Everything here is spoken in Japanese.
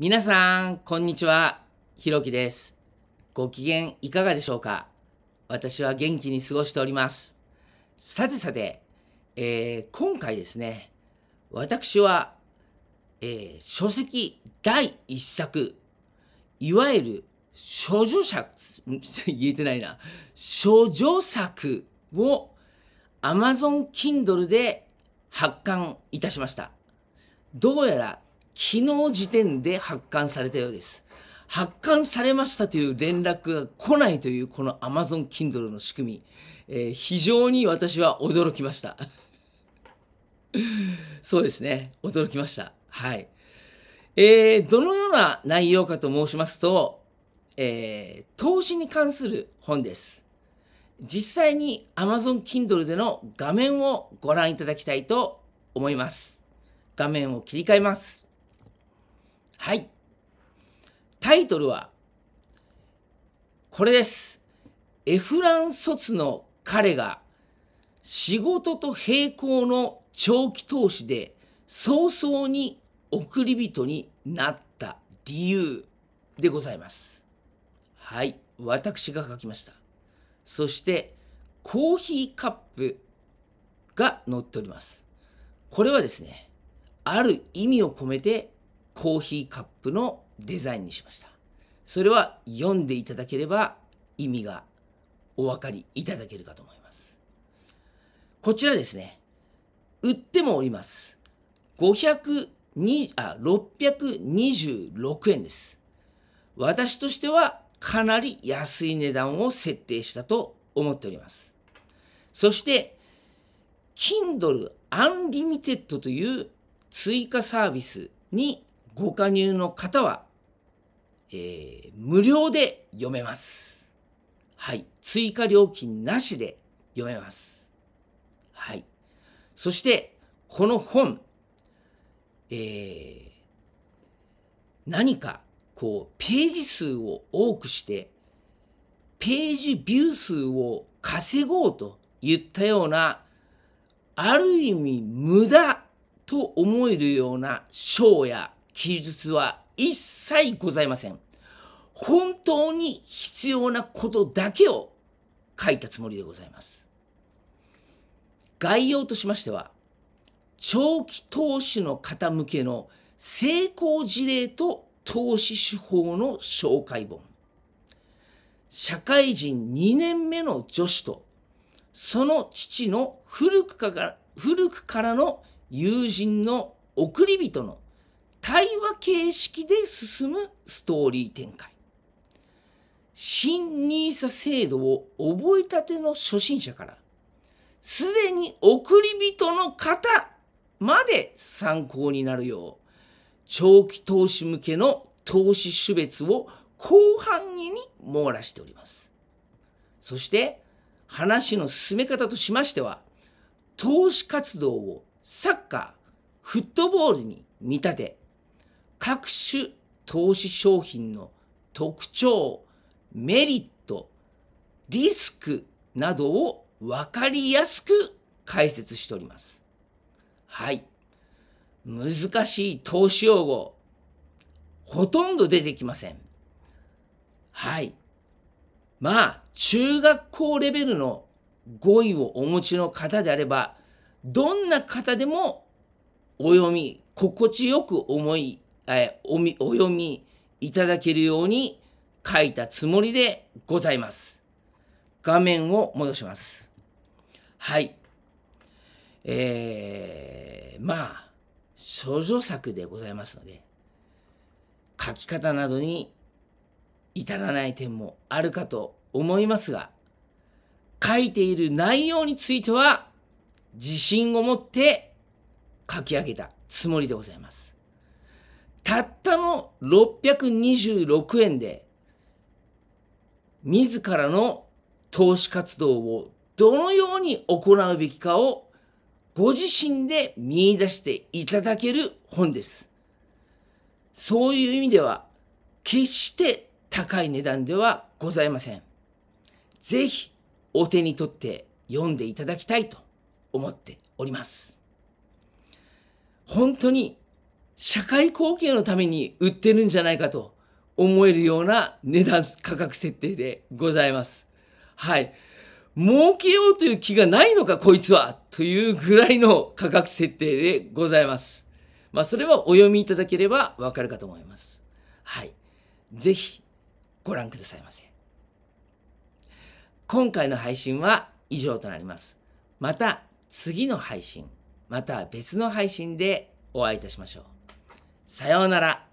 皆さん、こんにちは。ひろきです。ご機嫌いかがでしょうか私は元気に過ごしております。さてさて、えー、今回ですね、私は、えー、書籍第一作、いわゆる、諸女作、言えてないな、諸女作を Amazon Kindle で発刊いたしました。どうやら昨日時点で発刊されたようです。発刊されましたという連絡が来ないというこの Amazon Kindle の仕組み、えー、非常に私は驚きました。そうですね。驚きました。はい。えー、どのような内容かと申しますと、えー、投資に関する本です。実際に Amazon Kindle での画面をご覧いただきたいと思います。画面を切り替えます。はい。タイトルは、これです。エフラン卒の彼が、仕事と並行の長期投資で、早々に送り人になった理由でございます。はい。私が書きました。そして、コーヒーカップが載っております。これはですね、ある意味を込めてコーヒーカップのデザインにしました。それは読んでいただければ意味がお分かりいただけるかと思います。こちらですね、売ってもおります。520あ626円です。私としてはかなり安い値段を設定したと思っております。そして、Kindle Unlimited という追加サービスにご加入の方は、えー、無料で読めます。はい。追加料金なしで読めます。はい。そして、この本、えー、何か、こう、ページ数を多くして、ページビュー数を稼ごうと言ったような、ある意味無駄と思えるような賞や記述は一切ございません。本当に必要なことだけを書いたつもりでございます。概要としましては、長期投資の方向けの成功事例と投資手法の紹介本。社会人2年目の女子と、その父の古くから古くからの友人の送り人の対話形式で進むストーリー展開。新 nisa 制度を覚えたての初心者から、すでに送り人の方まで参考になるよう、長期投資向けの投資種別を広範囲に網羅しております。そして、話の進め方としましては、投資活動をサッカー、フットボールに見立て、各種投資商品の特徴、メリット、リスクなどを分かりやすく解説しております。はい。難しい投資用語、ほとんど出てきません。はい。まあ、中学校レベルの語彙をお持ちの方であれば、どんな方でもお読み、心地よく思いえー、おお読みいただけるように書いたつもりでございます。画面を戻します。はい。えー、まあ、諸女作でございますので、書き方などに至らない点もあるかと思いますが、書いている内容については、自信を持って書き上げたつもりでございます。たったの626円で、自らの投資活動をどのように行うべきかをご自身で見出していただける本です。そういう意味では、決して高い値段ではございません。ぜひお手に取って読んでいただきたいと思っております。本当に社会貢献のために売ってるんじゃないかと思えるような値段価格設定でございます。はい。儲けようという気がないのか、こいつはというぐらいの価格設定でございます。まあ、それはお読みいただければわかるかと思います。はい。ぜひ、ご覧くださいませ。今回の配信は以上となります。また次の配信、また別の配信でお会いいたしましょう。さようなら。